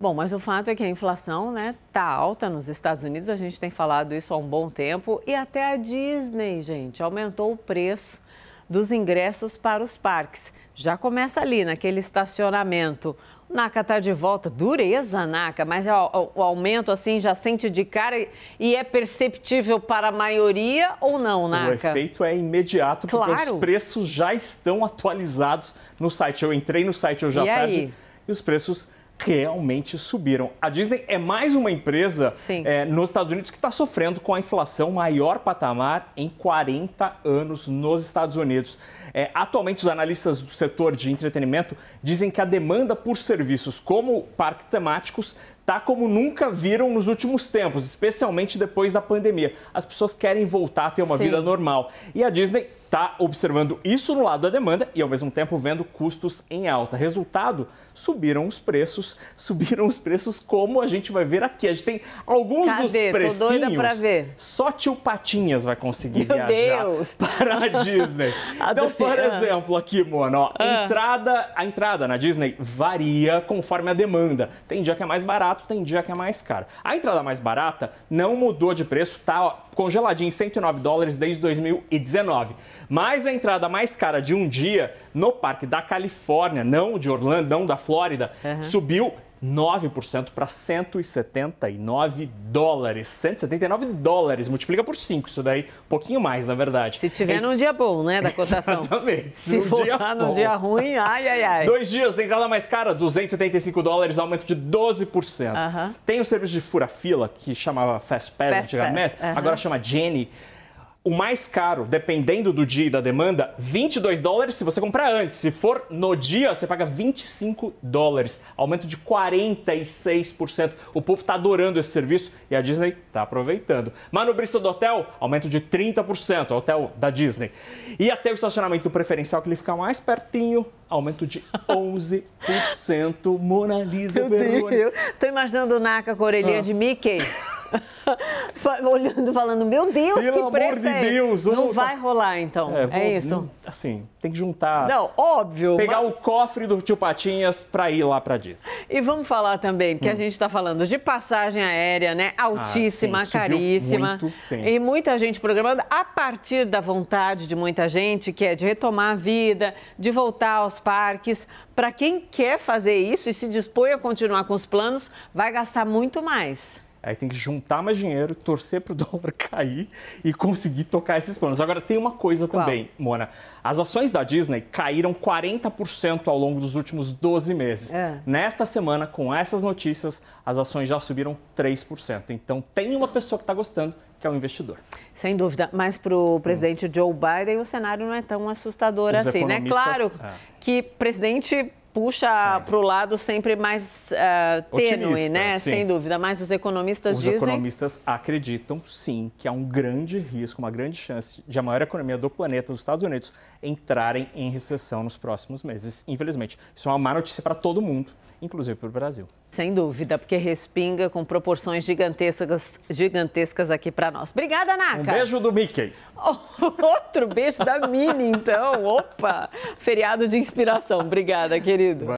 Bom, mas o fato é que a inflação né, tá alta nos Estados Unidos, a gente tem falado isso há um bom tempo, e até a Disney, gente, aumentou o preço dos ingressos para os parques. Já começa ali, naquele estacionamento. O Naca tá de volta, dureza, Naca, mas o aumento assim já sente de cara e é perceptível para a maioria ou não, Naca? O efeito é imediato, claro. porque os preços já estão atualizados no site. Eu entrei no site hoje à tarde e os preços realmente subiram. A Disney é mais uma empresa é, nos Estados Unidos que está sofrendo com a inflação maior patamar em 40 anos nos Estados Unidos. É, atualmente, os analistas do setor de entretenimento dizem que a demanda por serviços como parques temáticos tá como nunca viram nos últimos tempos, especialmente depois da pandemia. As pessoas querem voltar a ter uma Sim. vida normal. E a Disney está observando isso no lado da demanda e, ao mesmo tempo, vendo custos em alta. Resultado, subiram os preços, subiram os preços como a gente vai ver aqui. A gente tem alguns Cadê? dos precinhos... Tô ver. Só tio Patinhas vai conseguir Meu viajar Deus. para a Disney. então, por ah. exemplo, aqui, mano, ó, ah. entrada, a entrada na Disney varia conforme a demanda. Tem dia que é mais barato, barato, tem dia que é mais caro. A entrada mais barata não mudou de preço, tá congeladinha em 109 dólares desde 2019. Mas a entrada mais cara de um dia no Parque da Califórnia, não de Orlando, não da Flórida, uhum. subiu 9% para 179 dólares. 179 dólares, multiplica por 5 isso daí, um pouquinho mais, na verdade. Se tiver e... É num dia bom, né, da cotação. Exatamente. Se for dia lá num dia ruim, ai, ai, ai. Dois dias, entrada mais cara, 285 dólares, aumento de 12%. Uh -huh. Tem o serviço de fura-fila, que chamava Fast Pass antigamente, Uh -huh. agora chama Jenny o mais caro, dependendo do dia e da demanda, 22 dólares se você comprar antes. Se for no dia, você paga 25 dólares. Aumento de 46%. O povo está adorando esse serviço e a Disney está aproveitando. Manobrista do hotel, aumento de 30%. É hotel da Disney. E até o estacionamento preferencial, que ele fica mais pertinho, aumento de 11%. Mona Lisa Meu Estou Deus, tô imaginando o Naka com a orelhinha ah. de Mickey. olhando falando, meu Deus, Pelo que preço amor de Deus! Não tá vai rolar, então. É, vou... é, isso? Hum, assim, tem que juntar. Não, óbvio. Pegar mas... o cofre do tio Patinhas para ir lá para Disney. E vamos falar também, porque hum. a gente está falando de passagem aérea, né? Ah, Altíssima, ah, sim, caríssima. Muito, sim. E muita gente programando a partir da vontade de muita gente, que é de retomar a vida, de voltar aos parques. Para quem quer fazer isso e se dispõe a continuar com os planos, vai gastar muito mais. Aí tem que juntar mais dinheiro, torcer para o dólar cair e conseguir tocar esses planos. Agora, tem uma coisa Qual? também, Mona. As ações da Disney caíram 40% ao longo dos últimos 12 meses. É. Nesta semana, com essas notícias, as ações já subiram 3%. Então, tem uma pessoa que está gostando, que é o investidor. Sem dúvida. Mas para o presidente hum. Joe Biden, o cenário não é tão assustador Os assim, né? Claro é. que presidente puxa para o lado sempre mais uh, tênue, né? Sim. Sem dúvida. Mas os economistas os dizem. Os economistas acreditam sim que há um grande risco, uma grande chance de a maior economia do planeta, os Estados Unidos, entrarem em recessão nos próximos meses. Infelizmente, isso é uma má notícia para todo mundo, inclusive para o Brasil. Sem dúvida, porque respinga com proporções gigantescas, gigantescas aqui para nós. Obrigada, Naka. Um beijo do Mickey. Outro beijo da Mini, então. Opa! Feriado de inspiração. Obrigada, querido.